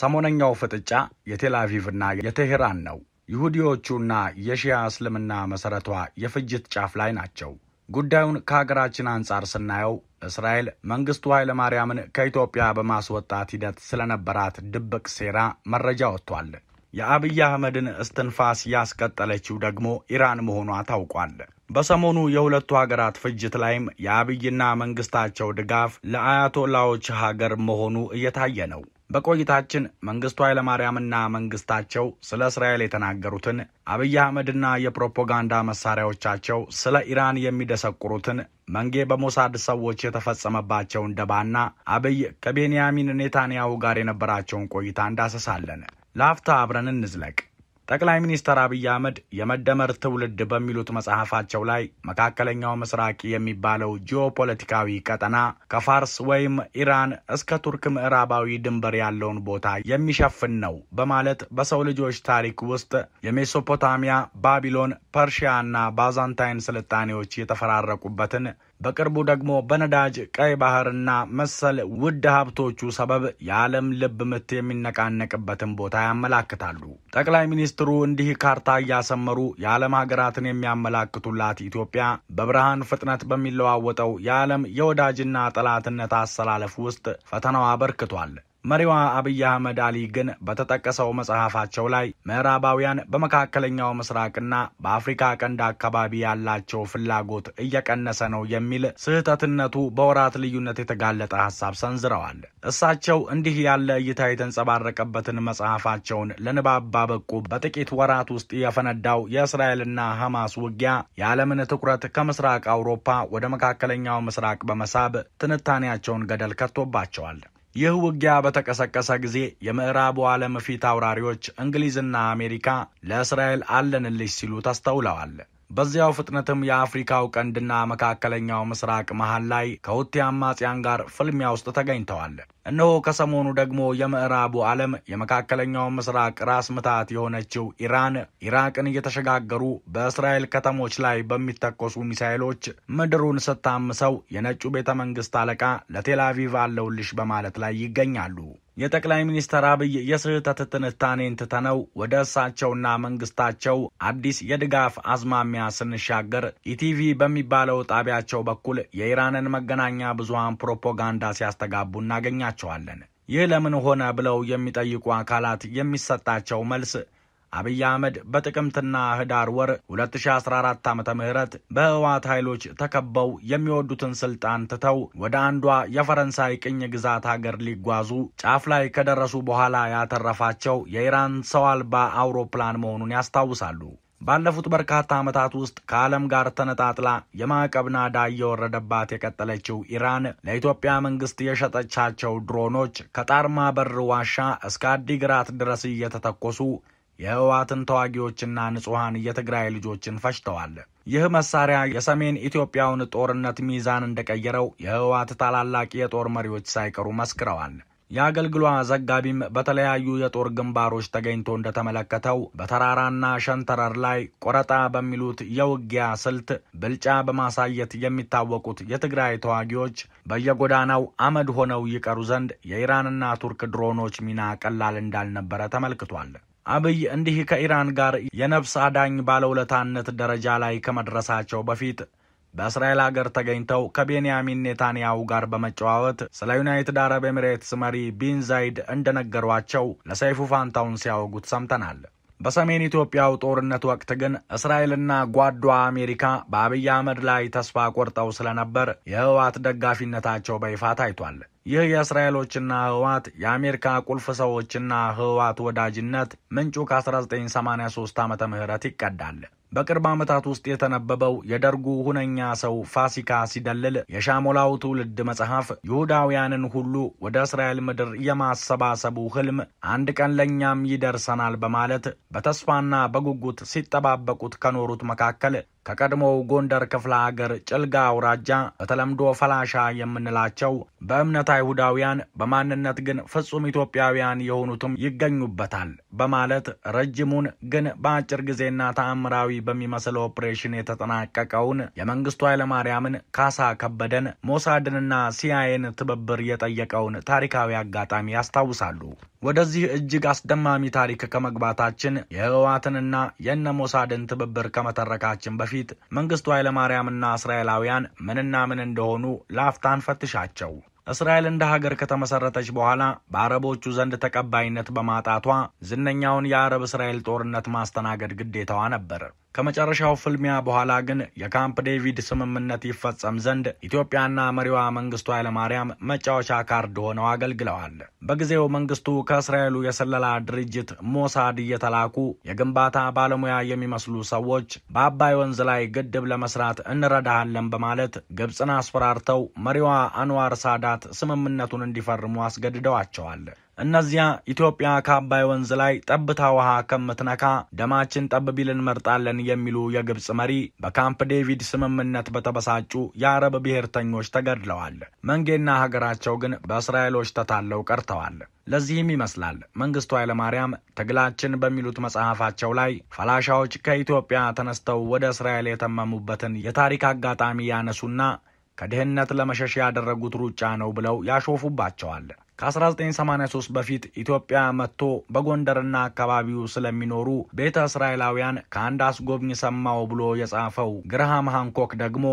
ሰሞነኛው ፍጥጫ የቴልአቪቭና የቴሄራን ነው። ይሁዲዎቹና የሺያ እስልምና መሠረቷ የፍጅት ጫፍ ላይ ናቸው። ጉዳዩን ከሀገራችን አንጻር ስናየው እስራኤል መንግስቱ ኃይለ ማርያምን ከኢትዮጵያ በማስወጣት ሂደት ስለነበራት ድብቅ ሴራ መረጃ ወጥቷል። የአብይ አህመድን እስትንፋስ ያስቀጠለችው ደግሞ ኢራን መሆኗ ታውቋል። በሰሞኑ የሁለቱ ሀገራት ፍጅት ላይም የአብይና መንግስታቸው ድጋፍ ለአያቶላዎች ሀገር መሆኑ እየታየ ነው። በቆይታችን መንግስቱ ኃይለማርያምና መንግስታቸው ስለ እስራኤል የተናገሩትን አብይ አህመድና የፕሮፓጋንዳ መሳሪያዎቻቸው ስለ ኢራን የሚደሰቁሩትን መንጌ በሞሳድ ሰዎች የተፈጸመባቸውን ደባና አብይ ከቤንያሚን ኔታንያሁ ጋር የነበራቸውን ቆይታ እንዳሰሳለን። ለአፍታ አብረን እንዝለቅ። ጠቅላይ ሚኒስትር አብይ አህመድ የመደመር ትውልድ በሚሉት መጽሐፋቸው ላይ መካከለኛው ምስራቅ የሚባለው ጂኦፖለቲካዊ ቀጠና ከፋርስ ወይም ኢራን እስከ ቱርክ ምዕራባዊ ድንበር ያለውን ቦታ የሚሸፍን ነው በማለት በሰው ልጆች ታሪክ ውስጥ የሜሶፖታሚያ፣ ባቢሎን፣ ፐርሺያ እና ባዛንታይን ስልጣኔዎች የተፈራረቁበትን በቅርቡ ደግሞ በነዳጅ ቀይ ባህርና መሰል ውድ ሀብቶቹ ሰበብ የዓለም ልብ ምት የሚነቃነቅበትን ቦታ ያመላክታሉ። ጠቅላይ ሚኒስትሩ እንዲህ ካርታ እያሰመሩ የዓለም ሀገራትን የሚያመላክቱላት ኢትዮጵያ በብርሃን ፍጥነት በሚለዋወጠው የዓለም የወዳጅና ጠላትነት አሰላለፍ ውስጥ ፈተናዋ አበርክቷል። መሪዋ አብይ አህመድ አሊ ግን በተጠቀሰው መጽሐፋቸው ላይ ምዕራባውያን በመካከለኛው ምስራቅና በአፍሪካ ቀንድ አካባቢ ያላቸው ፍላጎት እየቀነሰ ነው የሚል ስህተትነቱ በወራት ልዩነት የተጋለጠ ሀሳብ ሰንዝረዋል። እሳቸው እንዲህ ያለ እይታ የተንጸባረቀበትን መጽሐፋቸውን ለንባብ ባበቁ በጥቂት ወራት ውስጥ የፈነዳው የእስራኤልና ሐማስ ውጊያ የዓለምን ትኩረት ከምስራቅ አውሮፓ ወደ መካከለኛው ምስራቅ በመሳብ ትንታኔያቸውን ገደል ከቶባቸዋል። ይህ ውጊያ በተቀሰቀሰ ጊዜ የምዕራቡ ዓለም ፊት አውራሪዎች እንግሊዝና አሜሪካ ለእስራኤል አለንልሽ ሲሉ ተስተውለዋል። በዚያው ፍጥነትም የአፍሪካው ቀንድና መካከለኛው ምስራቅ መሃል ላይ ከሁቲ አማጽያን ጋር ፍልሚያ ውስጥ ተገኝተዋል። እነሆ ከሰሞኑ ደግሞ የምዕራቡ ዓለም የመካከለኛው ምስራቅ ራስ ምታት የሆነችው ኢራን ኢራቅን እየተሸጋገሩ በእስራኤል ከተሞች ላይ በሚተኮሱ ሚሳይሎች ምድሩን ስታምሰው የነጩ ቤተ መንግስት አለቃ ለቴላቪቭ አለውልሽ በማለት ላይ ይገኛሉ። የጠቅላይ ሚኒስትር አብይ የስህተት ትንታኔን ትተነው ወደ እሳቸውና መንግስታቸው አዲስ የድጋፍ አዝማሚያ ስንሻገር ኢቲቪ በሚባለው ጣቢያቸው በኩል የኢራንን መገናኛ ብዙሃን ፕሮፓጋንዳ ሲያስተጋቡ እናገኛቸዋለን። ይህ ለምን ሆነ ብለው የሚጠይቁ አካላት የሚሰጣቸው መልስ አብይ አህመድ በጥቅምትና ህዳር ወር 2014 ዓ ም በህወሓት ኃይሎች ተከበው የሚወዱትን ስልጣን ትተው ወደ አንዷ የፈረንሳይ ቅኝ ግዛት ሀገር ሊጓዙ ጫፍ ላይ ከደረሱ በኋላ ያተረፋቸው የኢራን ሰው አልባ አውሮፕላን መሆኑን ያስታውሳሉ። ባለፉት በርካታ ዓመታት ውስጥ ከዓለም ጋር ተነጣጥላ የማዕቀብ ናዳ እየወረደባት የቀጠለችው ኢራን ለኢትዮጵያ መንግስት የሸጠቻቸው ድሮኖች ከጣርማ በር ዋሻ እስከ አዲግራት ድረስ እየተተኮሱ የህወሓትን ተዋጊዎችና ንጹሐን የትግራይ ልጆችን ፈጅተዋል። ይህ መሳሪያ የሰሜን ኢትዮጵያውን ጦርነት ሚዛን እንደቀየረው የህወሓት ታላላቅ የጦር መሪዎች ሳይቀሩ መስክረዋል። የአገልግሏ ዘጋቢም በተለያዩ የጦር ግንባሮች ተገኝቶ እንደተመለከተው በተራራና ሸንተረር ላይ ቆረጣ በሚሉት የውጊያ ስልት ብልጫ በማሳየት የሚታወቁት የትግራይ ተዋጊዎች በየጎዳናው አመድ ሆነው ይቀሩ ዘንድ የኢራንና ቱርክ ድሮኖች ሚና ቀላል እንዳልነበረ ተመልክቷል። አብይ እንዲህ ከኢራን ጋር የነፍስ አዳኝ ባለውለታነት ደረጃ ላይ ከመድረሳቸው በፊት በእስራኤል አገር ተገኝተው ከቤንያሚን ኔታንያሁ ጋር በመጨዋወት ስለ ዩናይትድ አረብ ኤምሬትስ መሪ ቢን ዛይድ እንደነገሯቸው ለሰይፉ ፋንታውን ሲያወጉት ሰምተናል። በሰሜን ኢትዮጵያው ጦርነት ወቅት ግን እስራኤልና ጓዷ አሜሪካ በአብይ አህመድ ላይ ተስፋ ቆርጠው ስለነበር የህወሓት ደጋፊነታቸው በይፋ ታይቷል። ይህ የእስራኤሎችና ህወሓት የአሜሪካ ቁልፍ ሰዎችና ህወሓት ወዳጅነት ምንጩ ከ1983 ዓመተ ምህረት ይቀዳል። በቅርብ ዓመታት ውስጥ የተነበበው የደርጉ ሁነኛ ሰው ፋሲካ ሲደልል የሻሞላው ትውልድ መጽሐፍ ይሁዳውያንን ሁሉ ወደ እስራኤል ምድር የማሰባሰቡ ህልም አንድ ቀን ለእኛም ይደርሰናል በማለት በተስፋና በጉጉት ሲጠባበቁት ከኖሩት መካከል ከቀድሞው ጎንደር ክፍለ ሀገር ጭልጋ አውራጃ በተለምዶ ፈላሻ የምንላቸው በእምነት አይሁዳውያን በማንነት ግን ፍጹም ኢትዮጵያውያን የሆኑትም ይገኙበታል በማለት ረጅሙን ግን በአጭር ጊዜና ተአምራዊ በሚመስል ኦፕሬሽን የተጠናቀቀውን የመንግስቱ ኃይለማርያምን ካሳ ከበደን ሞሳድንና ሲያይን ትብብር የጠየቀውን ታሪካዊ አጋጣሚ ያስታውሳሉ። ወደዚህ እጅግ አስደማሚ ታሪክ ከመግባታችን የህወሓትንና የነ ሞሳድን ትብብር ከመተረካችን በፊት መንግስቱ ኃይለማርያምና እስራኤላውያን ምንና ምን እንደሆኑ ላፍታን ፈትሻቸው። እስራኤል እንደ ሀገር ከተመሰረተች በኋላ በአረቦቹ ዘንድ ተቀባይነት በማጣቷ ዝነኛውን የአረብ እስራኤል ጦርነት ማስተናገድ ግዴታዋ ነበር። ከመጨረሻው ፍልሚያ በኋላ ግን የካምፕ ዴቪድ ስምምነት ይፈጸም ዘንድ ኢትዮጵያና መሪዋ መንግስቱ ኃይለማርያም መጫወቻ ካርድ ሆነው አገልግለዋል። በጊዜው መንግስቱ ከእስራኤሉ የስለላ ድርጅት ሞሳድ እየተላኩ የግንባታ ባለሙያ የሚመስሉ ሰዎች በአባይ ወንዝ ላይ ግድብ ለመስራት እንረዳሃለን በማለት ግብፅን አስፈራርተው መሪዋ አንዋር ሳዳት ስምምነቱን እንዲፈርሙ አስገድደዋቸዋል። እነዚያ ኢትዮጵያ ከአባይ ወንዝ ላይ ጠብታ ውሃ ከምትነካ ደማችን ጠብ ቢል እንመርጣለን የሚሉ የግብፅ መሪ በካምፕ ዴቪድ ስምምነት በተበሳጩ የአረብ ብሔርተኞች ተገድለዋል። መንጌና ሀገራቸው ግን በእስራኤሎች ተታለው ቀርተዋል። ለዚህም ይመስላል መንግስቱ ኃይለማርያም ትግላችን በሚሉት መጽሐፋቸው ላይ ፈላሻዎች ከኢትዮጵያ ተነስተው ወደ እስራኤል የተመሙበትን የታሪክ አጋጣሚ ያነሱና ከድህነት ለመሸሽ ያደረጉት ሩጫ ነው ብለው ያሾፉባቸዋል። ከ1983 በፊት ኢትዮጵያ መጥቶ በጎንደርና አካባቢው ስለሚኖሩ ቤተ እስራኤላውያን ከአንድ አስጎብኝ ሰማው ብሎ የጻፈው ግርሃም ሃንኮክ ደግሞ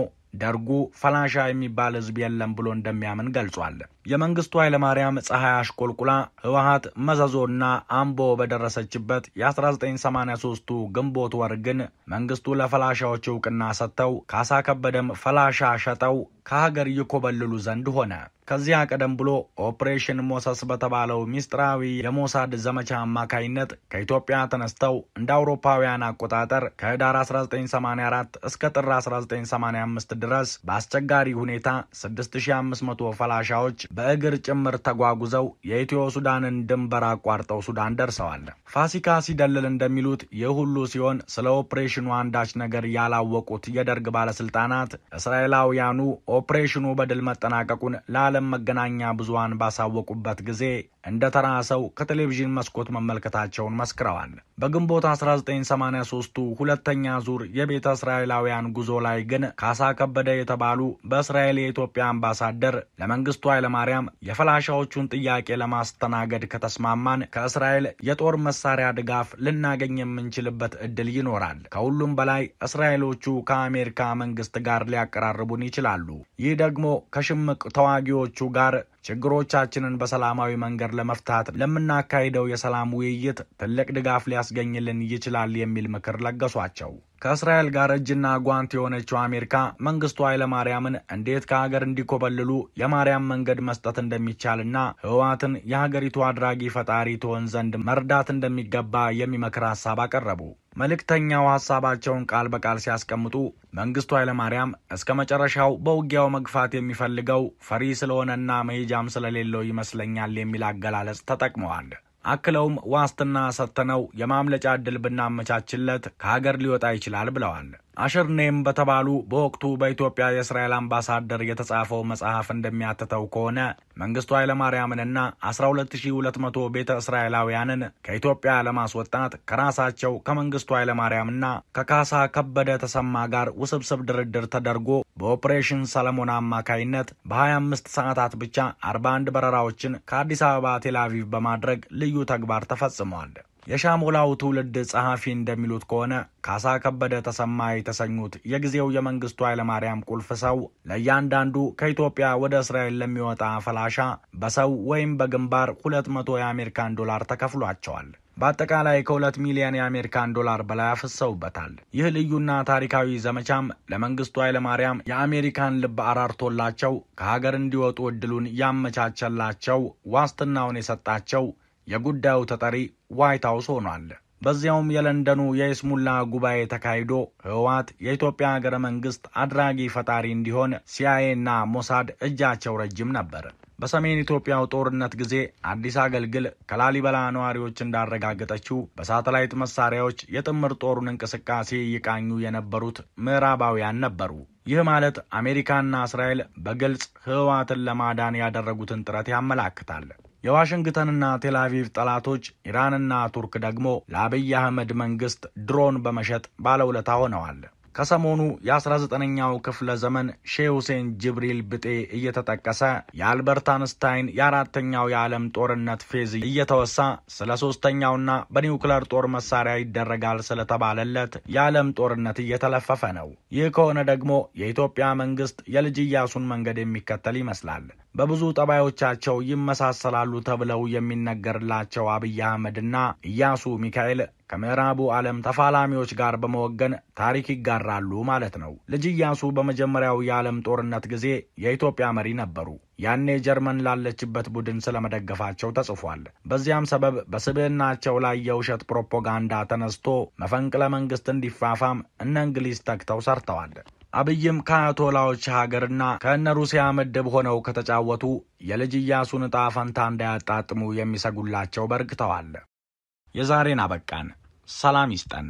ደርጉ ፈላሻ የሚባል ህዝብ የለም ብሎ እንደሚያምን ገልጿል። የመንግስቱ ኃይለማርያም ፀሐይ አሽቆልቁላ ህወሀት መዘዞና አምቦ በደረሰችበት የ1983ቱ ግንቦት ወር ግን መንግስቱ ለፈላሻዎች እውቅና ሰጥተው ካሳ ከበደም ፈላሻ ሸጠው ከሀገር ይኮበልሉ ዘንድ ሆነ። ከዚያ ቀደም ብሎ ኦፕሬሽን ሞሰስ በተባለው ሚስጥራዊ የሞሳድ ዘመቻ አማካይነት ከኢትዮጵያ ተነስተው እንደ አውሮፓውያን አቆጣጠር ከህዳር 1984 እስከ ጥር 1985 ድረስ በአስቸጋሪ ሁኔታ 6500 ፈላሻዎች በእግር ጭምር ተጓጉዘው የኢትዮ ሱዳንን ድንበር አቋርጠው ሱዳን ደርሰዋል። ፋሲካ ሲደልል እንደሚሉት ይህ ሁሉ ሲሆን ስለ ኦፕሬሽኑ አንዳች ነገር ያላወቁት የደርግ ባለስልጣናት እስራኤላውያኑ ኦፕሬሽኑ በድል መጠናቀቁን ለዓለም መገናኛ ብዙሃን ባሳወቁበት ጊዜ እንደ ተራ ሰው ከቴሌቪዥን መስኮት መመልከታቸውን መስክረዋል። በግንቦት 1983ቱ ሁለተኛ ዙር የቤተ እስራኤላውያን ጉዞ ላይ ግን ካሳ ከበደ የተባሉ በእስራኤል የኢትዮጵያ አምባሳደር ለመንግስቱ ኃይለማርያም የፈላሻዎቹን ጥያቄ ለማስተናገድ ከተስማማን ከእስራኤል የጦር መሳሪያ ድጋፍ ልናገኝ የምንችልበት እድል ይኖራል። ከሁሉም በላይ እስራኤሎቹ ከአሜሪካ መንግስት ጋር ሊያቀራርቡን ይችላሉ። ይህ ደግሞ ከሽምቅ ተዋጊዎቹ ጋር ችግሮቻችንን በሰላማዊ መንገድ ለመፍታት ለምናካሂደው የሰላም ውይይት ትልቅ ድጋፍ ሊያስገኝልን ይችላል የሚል ምክር ለገሷቸው። ከእስራኤል ጋር እጅና ጓንት የሆነችው አሜሪካ መንግስቱ ኃይለ ማርያምን እንዴት ከሀገር እንዲኮበልሉ የማርያም መንገድ መስጠት እንደሚቻልና ህወሓትን የሀገሪቱ አድራጊ ፈጣሪ ትሆን ዘንድ መርዳት እንደሚገባ የሚመክር ሀሳብ አቀረቡ። መልእክተኛው ሀሳባቸውን ቃል በቃል ሲያስቀምጡ መንግስቱ ኃይለ ማርያም እስከ መጨረሻው በውጊያው መግፋት የሚፈልገው ፈሪ ስለሆነና መሄጃ መረጃም ስለሌለው ይመስለኛል የሚል አገላለጽ ተጠቅመዋል። አክለውም ዋስትና ሰጥተነው የማምለጫ ዕድል ብናመቻችለት ከሀገር ሊወጣ ይችላል ብለዋል። አሽርኔም በተባሉ በወቅቱ በኢትዮጵያ የእስራኤል አምባሳደር የተጻፈው መጽሐፍ እንደሚያትተው ከሆነ መንግስቱ ኃይለማርያምንና 12200 ቤተ እስራኤላውያንን ከኢትዮጵያ ለማስወጣት ከራሳቸው ከመንግስቱ ኃይለማርያምና ከካሳ ከበደ ተሰማ ጋር ውስብስብ ድርድር ተደርጎ በኦፕሬሽን ሰለሞን አማካይነት በ25 ሰዓታት ብቻ 41 በረራዎችን ከአዲስ አበባ ቴላቪቭ በማድረግ ልዩ ተግባር ተፈጽሟል። የሻሞላው ትውልድ ጸሐፊ እንደሚሉት ከሆነ ካሳ ከበደ ተሰማ የተሰኙት የጊዜው የመንግስቱ ኃይለማርያም ቁልፍ ሰው ለእያንዳንዱ ከኢትዮጵያ ወደ እስራኤል ለሚወጣ ፈላሻ በሰው ወይም በግንባር 200 የአሜሪካን ዶላር ተከፍሏቸዋል። በአጠቃላይ ከሁለት ሚሊዮን የአሜሪካን ዶላር በላይ አፍሰውበታል። ይህ ልዩና ታሪካዊ ዘመቻም ለመንግስቱ ኃይለማርያም የአሜሪካን ልብ አራርቶላቸው ከሀገር እንዲወጡ እድሉን ያመቻቸላቸው፣ ዋስትናውን የሰጣቸው የጉዳዩ ተጠሪ ዋይት ሀውስ ሆኗል። በዚያውም የለንደኑ የይስሙላ ጉባኤ ተካሂዶ ህወሓት የኢትዮጵያ ሀገረ መንግስት አድራጊ ፈጣሪ እንዲሆን ሲአይኤና ሞሳድ እጃቸው ረጅም ነበር። በሰሜን ኢትዮጵያው ጦርነት ጊዜ አዲስ አገልግል ከላሊበላ ነዋሪዎች እንዳረጋገጠችው በሳተላይት መሳሪያዎች የጥምር ጦሩን እንቅስቃሴ ይቃኙ የነበሩት ምዕራባውያን ነበሩ። ይህ ማለት አሜሪካና እስራኤል በግልጽ ህወሓትን ለማዳን ያደረጉትን ጥረት ያመላክታል። የዋሽንግተንና ቴልአቪቭ ጠላቶች ኢራንና ቱርክ ደግሞ ለአብይ አህመድ መንግስት ድሮን በመሸጥ ባለውለታ ሆነዋል። ከሰሞኑ የ19ኛው ክፍለ ዘመን ሼህ ሁሴን ጅብሪል ብጤ እየተጠቀሰ የአልበርት አንስታይን የአራተኛው የዓለም ጦርነት ፌዝ እየተወሳ ስለ ሶስተኛውና በኒውክለር ጦር መሳሪያ ይደረጋል ስለተባለለት የዓለም ጦርነት እየተለፈፈ ነው። ይህ ከሆነ ደግሞ የኢትዮጵያ መንግስት የልጅ እያሱን መንገድ የሚከተል ይመስላል። በብዙ ጠባዮቻቸው ይመሳሰላሉ ተብለው የሚነገርላቸው አብይ አህመድና እያሱ ሚካኤል ከምዕራቡ ዓለም ተፋላሚዎች ጋር በመወገን ታሪክ ይጋራሉ ማለት ነው። ልጅ ኢያሱ በመጀመሪያው የዓለም ጦርነት ጊዜ የኢትዮጵያ መሪ ነበሩ። ያኔ ጀርመን ላለችበት ቡድን ስለመደገፋቸው ተጽፏል። በዚያም ሰበብ በስብዕናቸው ላይ የውሸት ፕሮፓጋንዳ ተነስቶ መፈንቅለ መንግስት እንዲፋፋም እነ እንግሊዝ ተግተው ሰርተዋል። አብይም ከአያቶላዎች ሀገርና ከእነ ሩሲያ ምድብ ሆነው ከተጫወቱ የልጅ ኢያሱን ዕጣ ፈንታ እንዳያጣጥሙ የሚሰጉላቸው በርግተዋል። የዛሬን አበቃን። ሰላም ይስጠን።